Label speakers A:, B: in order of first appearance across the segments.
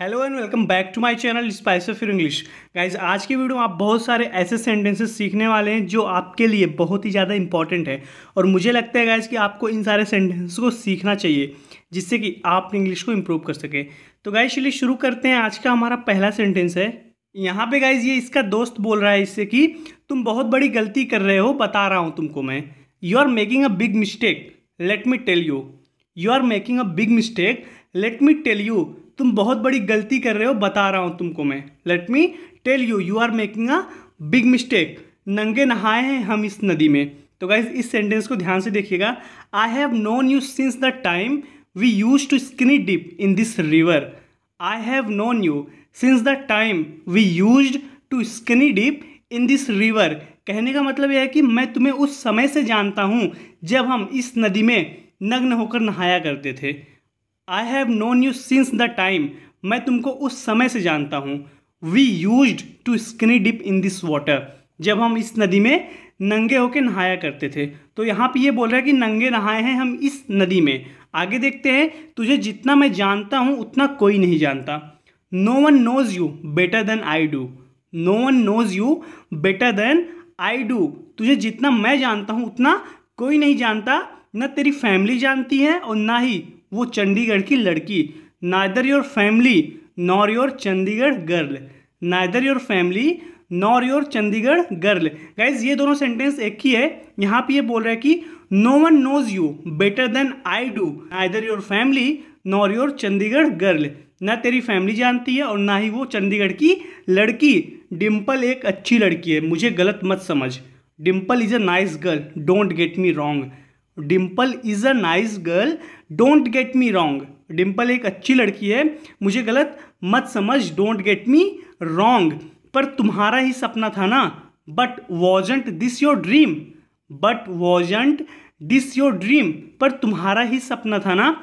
A: hello and welcome back to my channel spice of your English guys आज की video में आप बहुत सारे ऐसे सेंटेंसेस सीखने वाले हैं जो आपके लिए बहुत ही ज़्यादा इंपॉर्टेंट है और मुझे लगता है गाइज कि आपको इन सारे सेंटेंसेस को सीखना चाहिए जिससे कि आप इंग्लिश को इम्प्रूव कर सकें तो गाइज चलिए शुरू करते हैं आज का हमारा पहला सेंटेंस है यहाँ पे गाइज ये इसका दोस्त बोल रहा है इससे कि तुम बहुत बड़ी गलती कर रहे हो बता रहा हूँ तुमको मैं you are making a big mistake let me tell you you are making a big mistake let me tell you तुम बहुत बड़ी गलती कर रहे हो बता रहा हूँ तुमको मैं let me tell you you are making a big mistake नंगे नहाए हैं हम इस नदी में तो गाइज इस सेंटेंस को ध्यान से देखिएगा I have known you since the time we used to skinny dip in this river I have known you since the time we used to skinny dip in this river कहने का मतलब यह है कि मैं तुम्हें उस समय से जानता हूँ जब हम इस नदी में नग्न होकर नहाया करते थे I have known you since the time मैं तुमको उस समय से जानता हूँ we used to skinny dip in this water जब हम इस नदी में नंगे होके नहाया करते थे तो यहाँ पे ये बोल रहा है कि नंगे नहाए हैं हम इस नदी में आगे देखते हैं तुझे जितना मैं जानता हूँ उतना कोई नहीं जानता no one knows you better than I do no one knows you better than I do तुझे जितना मैं जानता हूँ उतना कोई नहीं जानता ना तेरी फैमिली जानती है और ना ही वो चंडीगढ़ की लड़की neither your family nor your Chandigarh girl neither your family nor your Chandigarh girl guys ये दोनों सेंटेंस एक ही है यहाँ पे ये बोल रहा है कि no one knows you better than I do neither your family nor your Chandigarh girl ना तेरी फैमिली जानती है और ना ही वो चंडीगढ़ की लड़की डिम्पल एक अच्छी लड़की है मुझे गलत मत समझ Dimple is a nice girl don't get me wrong Dimple is a nice girl don't get me wrong Dimple एक अच्छी लड़की है मुझे गलत मत समझ डोंट गेट मी रॉन्ग पर तुम्हारा ही सपना था ना but wasn't this your dream but wasn't this your dream पर तुम्हारा ही सपना था ना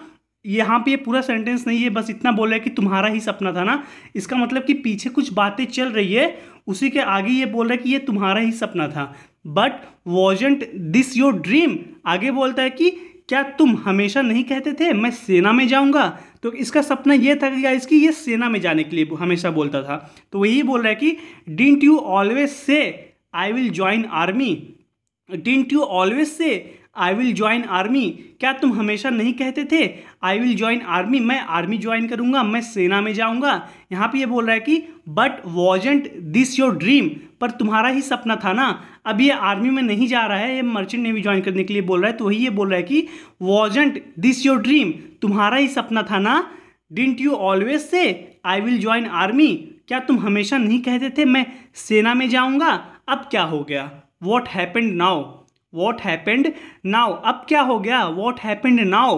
A: यहाँ पे ये पूरा सेंटेंस नहीं है बस इतना बोल रहा है कि तुम्हारा ही सपना था ना इसका मतलब कि पीछे कुछ बातें चल रही है उसी के आगे ये बोल रहा है कि ये तुम्हारा ही सपना था but wasn't this your dream आगे बोलता है कि क्या तुम हमेशा नहीं कहते थे मैं सेना में जाऊंगा तो इसका सपना ये था गाइस कि ये सेना में जाने के लिए हमेशा बोलता था तो वही बोल रहा है कि didn't you always say I will join army didn't you always say I will join army क्या तुम हमेशा नहीं कहते थे आई विल ज्वाइन आर्मी मैं आर्मी ज्वाइन करूँगा मैं सेना में जाऊँगा यहाँ पे ये बोल रहा है कि but wasn't this your dream पर तुम्हारा ही सपना था ना अब ये आर्मी में नहीं जा रहा है ये मर्चेंट नेवी ज्वाइन करने के लिए बोल रहा है तो वही ये बोल रहा है कि वॉजेंट दिस योर ड्रीम तुम्हारा ही सपना था ना didn't you always say I will join army क्या तुम हमेशा नहीं कहते थे मैं सेना में जाऊँगा अब क्या हो गया what happened now what happened now अब क्या हो गया what happened now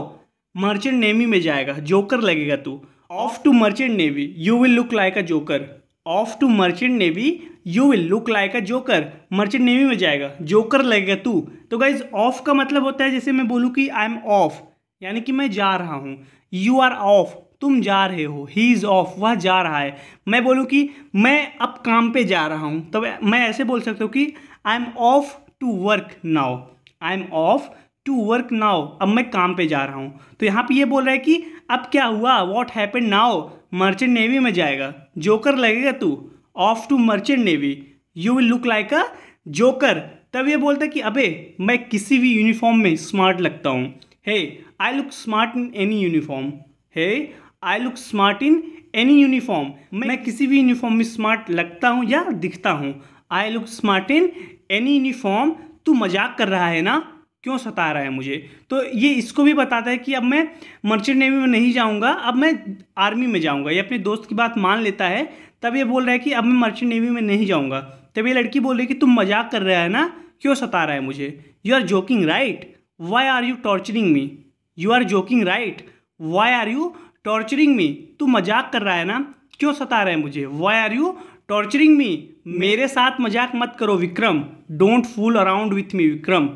A: merchant navy में जाएगा जोकर लगेगा तू off to merchant navy you will look like a joker off to merchant navy you will look like a joker merchant navy में जाएगा जोकर लगेगा तू तो गाइज ऑफ का मतलब होता है जैसे मैं बोलूँ कि आई एम ऑफ यानी कि मैं जा रहा हूँ यू आर ऑफ तुम जा रहे हो ही इज़ ऑफ वह जा रहा है मैं बोलूँ कि मैं अब काम पे जा रहा हूँ तब तो मैं ऐसे बोल सकता हूँ कि I am off to work now I am off to work now अब मैं काम पे जा रहा हूँ तो यहाँ पे ये बोल रहा है कि अब क्या हुआ what happen now merchant navy में जाएगा जोकर लगेगा तू off to merchant navy you will look like a joker तब ये बोलता है कि अबे मैं किसी भी यूनिफॉर्म में स्मार्ट लगता हूँ hey I look smart in any uniform hey I look smart in any uniform मैं किसी भी यूनिफॉर्म में स्मार्ट लगता हूँ या दिखता हूँ I look smart in any uniform तू मजाक कर रहा है ना क्यों सता रहा है मुझे तो ये इसको भी बताता है कि अब मैं मर्चेंट नेवी में नहीं जाऊंगा अब मैं आर्मी में जाऊंगा ये अपने दोस्त की बात मान लेता है तब ये बोल रहा है कि अब मैं मर्चेंट नेवी में नहीं जाऊंगा तब ये लड़की बोल रही है कि तुम मजाक कर रहा है ना क्यों सता रहा है मुझे you are joking right why are you torturing me you are joking right why are you torturing me तू मजाक कर रहा है ना क्यों सता रहा है मुझे why are you torturing me मेरे साथ मजाक मत करो Vikram don't fool around with me Vikram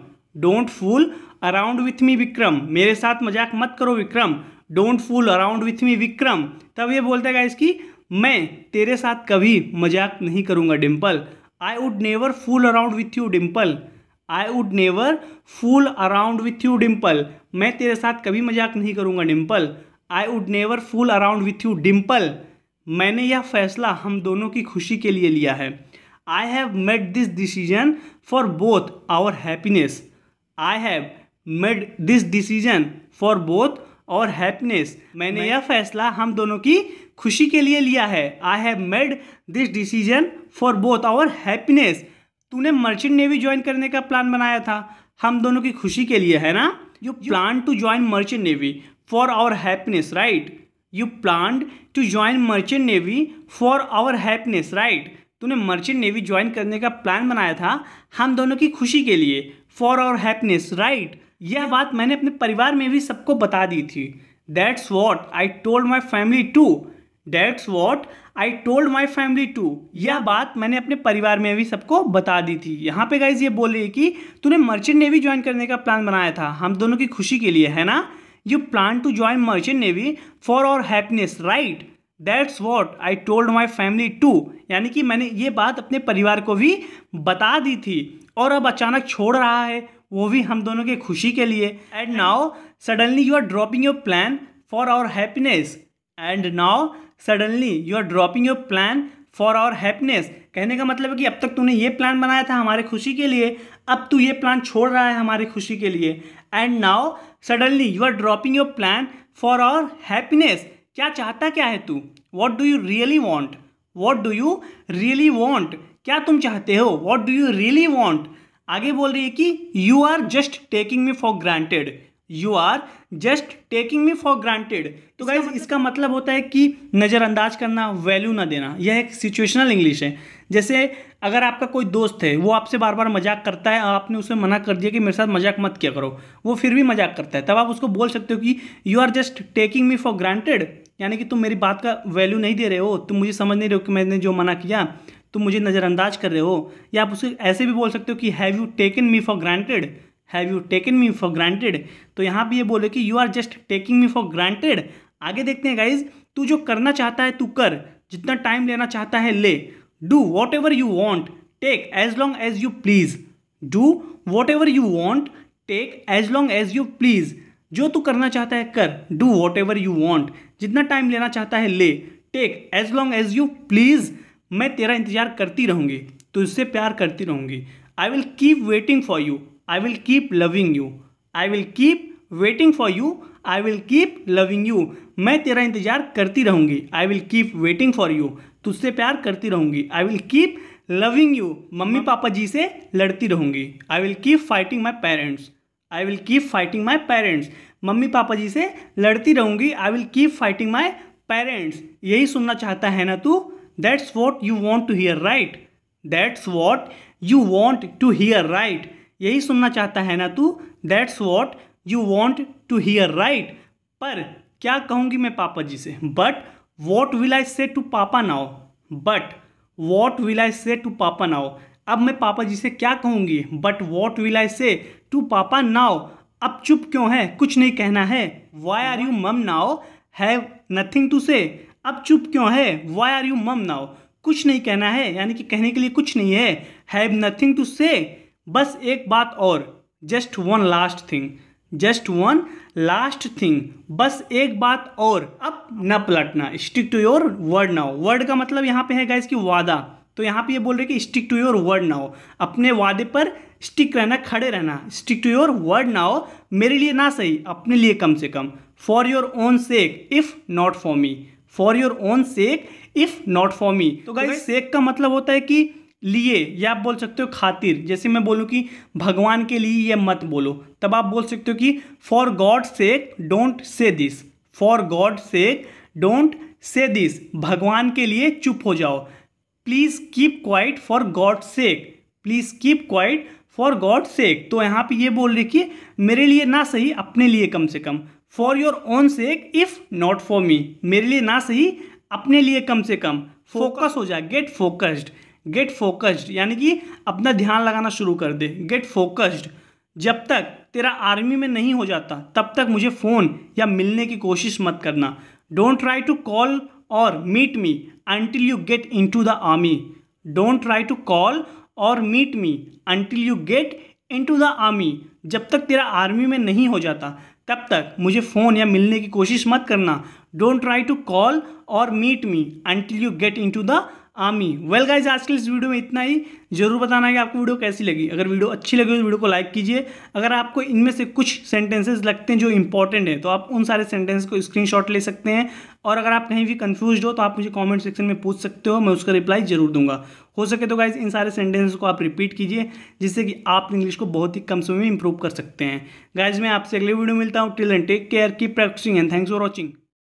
A: don't fool around with me Vikram मेरे साथ मजाक मत करो Vikram don't fool around with me Vikram तब ये बोलते गाइस कि मैं तेरे साथ कभी मजाक नहीं करूँगा Dimple I would never fool around with you Dimple I would never fool around with you Dimple मैं तेरे साथ कभी मजाक नहीं करूँगा Dimple I would never fool around with you Dimple मैंने यह फैसला हम दोनों की खुशी के लिए लिया है I have made this decision for both our happiness I have made this decision for both our happiness मैंने यह फैसला हम दोनों की खुशी के लिए लिया है I have made this decision for both our happiness तूने मर्चेंट नेवी ज्वाइन करने का प्लान बनाया था हम दोनों की खुशी के लिए है ना you plan to join merchant navy for our happiness right you plan to join merchant navy for our happiness right तूने मर्चेंट नेवी ज्वाइन करने का प्लान बनाया था हम दोनों की खुशी के लिए फॉर आवर हैप्पीनेस राइट यह बात मैंने अपने परिवार में भी सबको बता दी थी that's what I told my family too that's what I told my family too यह बात मैंने अपने परिवार में भी सबको बता दी थी यहाँ पे गाइज ये बोल रही है कि तूने मर्चेंट नेवी ज्वाइन करने का प्लान बनाया था हम दोनों की खुशी के लिए है ना you plan to join merchant navy for our happiness right that's what I told my family too यानी कि मैंने ये बात अपने परिवार को भी बता दी थी और अब अचानक छोड़ रहा है वो भी हम दोनों के खुशी के लिए and now suddenly you are dropping your plan for our happiness and now suddenly you are dropping your plan for our happiness कहने का मतलब है कि अब तक तूने ये प्लान बनाया था हमारे खुशी के लिए अब तू ये प्लान छोड़ रहा है हमारी खुशी के लिए and now suddenly you are dropping your plan for our happiness क्या चाहता क्या है तू what do you really want what do you really want क्या तुम चाहते हो what do you really want आगे बोल रही है कि you are just taking me for granted you are just taking me for granted तो गाइज मतलब- इसका मतलब होता है कि नज़रअंदाज करना वैल्यू ना देना यह एक सिचुएशनल इंग्लिश है जैसे अगर आपका कोई दोस्त है वो आपसे बार बार मजाक करता है आपने उसे मना कर दिया कि मेरे साथ मजाक मत किया करो वो फिर भी मजाक करता है तब आप उसको बोल सकते हो कि you are just taking me for granted यानी कि तुम मेरी बात का वैल्यू नहीं दे रहे हो तुम मुझे समझ नहीं रहे हो कि मैंने जो मना किया तुम मुझे नज़रअंदाज कर रहे हो या आप उसे ऐसे भी बोल सकते हो कि have you taken me for granted have you taken me for granted तो यहाँ भी ये बोले कि you are just taking me for granted आगे देखते हैं गाइज तू जो करना चाहता है तू कर जितना टाइम लेना चाहता है ले do whatever you want take as long as you please do whatever you want take as long as you please जो तू करना चाहता है कर do whatever you want जितना टाइम लेना चाहता है ले take as long as you please मैं तेरा इंतजार करती रहूँगी तुझसे प्यार करती रहूँगी I will keep waiting for you I will keep loving you I will keep waiting for you I will keep loving you मैं तेरा इंतजार करती रहूँगी I will keep waiting for you तुझसे प्यार करती रहूँगी I will keep loving you मम्मी पापा जी से लड़ती रहूँगी I will keep fighting my parents I will keep fighting my parents मम्मी पापा जी से लड़ती रहूँगी I will keep fighting my parents यही सुनना चाहता है ना तू that's what you want to hear right that's what you want to hear right यही सुनना चाहता है ना तू that's what you want to hear right पर क्या कहूँगी मैं पापा जी से बट वॉट विल आई से टू पापा नाओ बट वॉट विल आई से टू पापा नाओ अब मैं पापा जी से क्या कहूँगी बट वॉट विल आई से टू पापा नाओ अब चुप क्यों है कुछ नहीं कहना है वाई आर यू मम नाओ हैव नथिंग टू से अब चुप क्यों है वाई आर यू मम नाओ कुछ नहीं कहना है यानी कि कहने के लिए कुछ नहीं है हैव नथिंग टू से बस एक बात और just one last thing just one last thing बस एक बात और अब न पलटना stick to your word now word का मतलब यहाँ पे है गाइज कि वादा तो यहाँ पे ये बोल रहे कि stick to your word now अपने वादे पर स्टिक रहना खड़े रहना stick to your word now मेरे लिए ना सही अपने लिए कम से कम for your own sake if not for me for your own sake if not for me तो गाइज तो सेक का मतलब होता है कि लिए या आप बोल सकते हो खातिर जैसे मैं बोलूँ कि भगवान के लिए ये मत बोलो तब आप बोल सकते हो कि for God sake don't say this for God sake don't say this भगवान के लिए चुप हो जाओ please keep quiet for God sake please keep quiet for God sake तो यहाँ पे ये बोल रही कि मेरे लिए ना सही अपने लिए कम से कम for your own sake if not for me मेरे लिए ना सही अपने लिए कम से कम फोकस हो जाए गेट फोकस्ड गेट फोकस्ड यानी कि अपना ध्यान लगाना शुरू कर दे गेट फोकस्ड जब तक तेरा आर्मी में नहीं हो जाता तब तक मुझे फ़ोन या मिलने की कोशिश मत करना डोंट ट्राई टू कॉल और meet me until you get into the army don't try to call और meet me until you get into the army जब तक तेरा आर्मी में नहीं हो जाता तब तक मुझे फ़ोन या मिलने की कोशिश मत करना डोंट ट्राई टू कॉल और meet me until you get into the army well guys आज के इस वीडियो में इतना ही जरूर बताना कि आपको वीडियो कैसी लगी अगर वीडियो अच्छी लगी तो वीडियो को लाइक कीजिए अगर आपको इनमें से कुछ सेंटेंसेस लगते हैं जो इंपॉर्टेंट हैं तो आप उन सारे सेंटेंस को स्क्रीनशॉट ले सकते हैं और अगर आप कहीं भी कंफ्यूज हो तो आप मुझे कॉमेंट सेक्शन में पूछ सकते हो मैं उसका रिप्लाई जरूर दूंगा हो सके तो गाइज इन सारे सेंटेंसेस को आप रिपीट कीजिए जिससे कि आप इंग्लिश को बहुत ही कम समय में इंप्रूव कर सकते हैं गाइज मैं आपसे अगले वीडियो मिलता हूँ till and take care keep practicing and thanks for watching